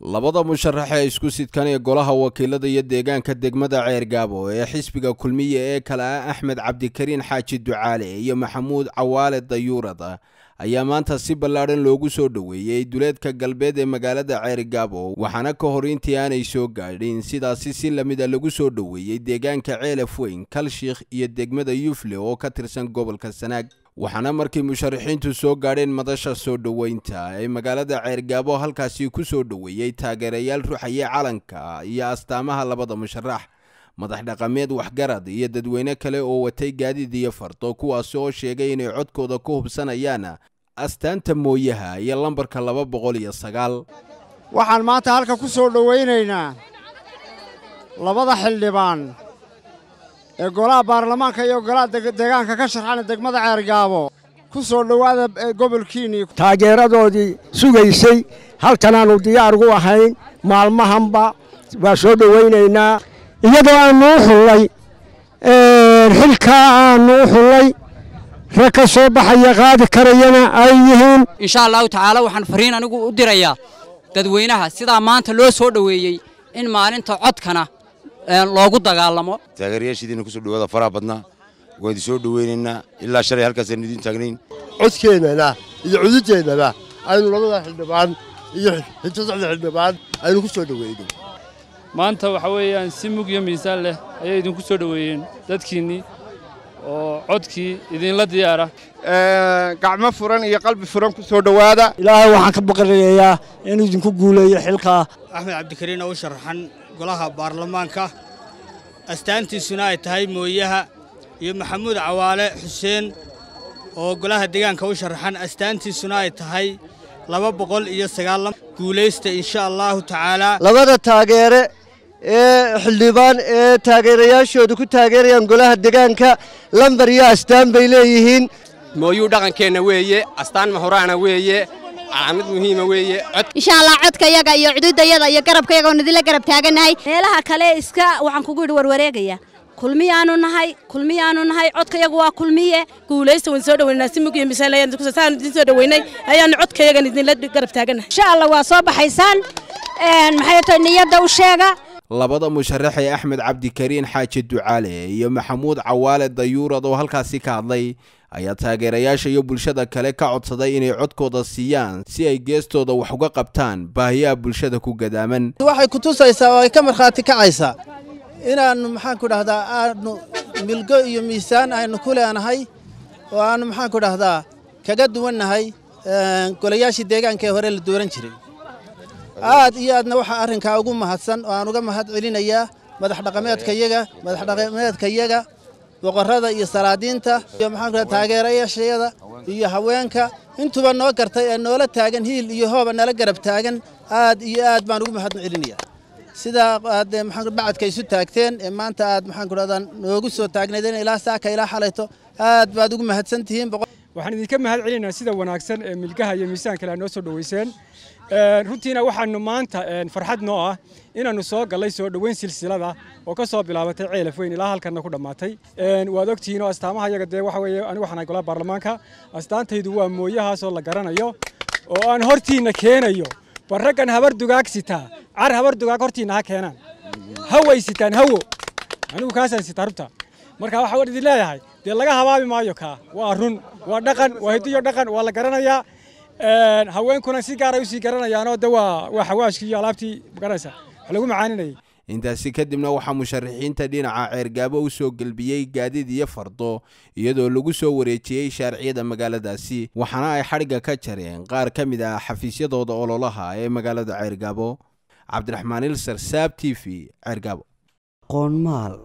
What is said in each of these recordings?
labada musharaxee isku sidkan ee golaha wakiilada iyo deegaanka degmada ceergaabo ee xisbiga kulmiya ee kale ah axmed cabdikariin xaaji ducaale iyo maxamuud cawaale dayuurad ayaa maanta si ballaadhan loogu soo dhoweeyey duleedka galbeed ee magaalada ceergaabo waxaana ka hor intii aanay soo gaadhin sidaasi si lamida ah lagu soo dhoweeyey deegaanka ceelaf weyn kalshiikh iyo degmada yufle oo ka tirsan gobolka sanaag waxaana markii musharaxiintu soo gaadheen madasha soo dhoweynta ee magaalada ceergaabo halkaasi ku soo dhoweeyey taageerayaal ruxaya calanka iyo astaamaha labada musharax madax dhaqameed waxgarad iyo dadweyne kale oo watay gaadiid iyo fardo kuwaasi oo sheegay inay codkooda ku hubsanayaan astaanta mooyaha iyo lambarka laba boqol iyo sagaal waxaan maanta halka ku soo dhoweynaynaa labada xildhibaan ee golaha baarlamaanka iyo golaha deegaanka ka sharxan degmada ceergaabo ku soo dhowaada gobolkiinii taageeradoodii sugaysay halkanaanu diyaar ugu ahayn maalmahanba waa soo dhowaynaynaa iyadoo aanu u xullay xilkaa aanu u xullay rag ka soo baxaya qaadi karayana ay yihiin insha allahu tacaala waxaan fariin anigu u dirayaa dadweynaha sidaa maanta loo soo dhoweeyey in maalinta codkana loogu dagaalamo taageerayaashiidiina kusoo dhawaada faraha badnaa waan soo dhoweynaynaa ilaa shalay halkaasaan idiin taagnayn codkeennana iyo cududeennana aynu labada xildhibaan iyo saddexda xildhibaan aynu ku soo dhoweyno maanta waxa weeyaan si mug iyo miisaan leh ayay idinku soo dhaweeyeen dadkiinnii oo codkii idinla diyaara gacmo furan iyo qalbi furan ku soo dhowaada ilaahay waxaan ka baqrayayaa inuu idinku guuleeyo xilkaa axmed cabdikariin oo u sharaxan golaha baarlamaanka astaantiisuna ay tahay mooyaha iyo maxamuud cawaale xuseen oo golaha deegaanka u sharaxan astaantiisuna ay tahay laba boqol iyo sagaala guulaysta insha allahu tacaalaa labada taageere ee xildhibaan ee taageerayaashooda ku taageerayaan golaha degaanka lambar iyo astaan bay leeyihiin mooyuu dhaqankeenna weeye astaan mahuraana weeye calaamid muhiima ah weeye insha allah codka yaga iyo cududayada iyo garabkayaga oon idinla garab taaganahay meelaha kale iska waxaan kugu yidhi warwareegaya kulmiyaanu nahay kulmiyaanu nahay codkayagu waa kulmiye guulaysta waan soo dhaweynaa si mug iyo idin soo dhaweynay ayaanu codkayagan idinla garab taaganahay insha allah waa soo baxaysaan maxay tahay niyadda u sheega labada musharax ee axmed cabdikariin xaaji ducaale iyo maxamuud cawaale dayuurad oo halkaasi ka hadlay ayaa taageerayaasha iyo bulshada kale ka codsaday inay codkooda siiyaan si ay geestooda wax uga qabtaan baahiyaha bulshada ku gadaaman waxay kutusaysaa oo ay ka markhaati kacaysaa inaannu maxaanku dhahdaa aanu milgo iyo miisaan aynu ku leenahay oo aannu maxaanku dhahdaa kaga duwannahay golayaashii deegaanka ee hore la dooran jiray aad iyo aadna waxaa arrinkaa ugu mahadsan oo aan uga mahad celinayaa madax dhaqameedkayaga madax dhaqameedkayaga boqorada iyo salaadiinta iyo maxaanku taageerayaashayada iyo haweenka intuba noo gartay ee noola taagan hiil iyo hooba nala garab taagan aad iyo aad baan ugu mahad celinaya sidaa aad eh, maxaanku bacadka isu taagteen ee eh, maanta aad maxaanku dhahdaa noogu soo taagnaydeen ilaa saaka ilaa xalayto aad baad ugu mahadsan tihiin waxaan idinka mahad celinaynaa sida wanaagsan ee milgaha iyo miisaan kale noo soo dhoweyseen runtiina waxaannu maanta farxad noo ah inaanu soo galay soo dhoweyn silsilada oo ka soo bilaabatay ceelaf weyn ilaa halkanna ku dhammaatay waad ogtihiin oo astaamaha iyaga dee waxa weeye anigu waxaan ahay baarlamaanka astaantaydu waa mooyahaasoo la garanayo oo aan hortiina keenayo bal raggan habar dugaag sitaa car habar dugaag ha keenaan haway sitaan hawo anigu kaasaan sitaa rubta marka waxaa idin leeyahay dee laga habaabi maayo kaa waa run waa dhaqan waa hidiyo dhaqan waa la garanayaa haweenkuna si gaaray ah usii garanayaanoo de waa waa xawaashkii iyo alaabtii garanaysa wax lagu macaaninayay intaasi kadibna waxaa musharaxiinta dhinaca ceergaabo u soo gelbiyey gaadiid iyo fardo iyadoo lagu soo wareejiyey shaariciyada magaaladaasi waxaana ay xadhiga ka jareen qaar ka mid ah xafiisyadooda ololaha ee magaalada ceergaabo cabdiraxmaan ilsar saab t v ceergaabo qoonmaal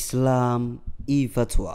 islaam iyo fatwa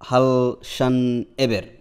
hal shan eber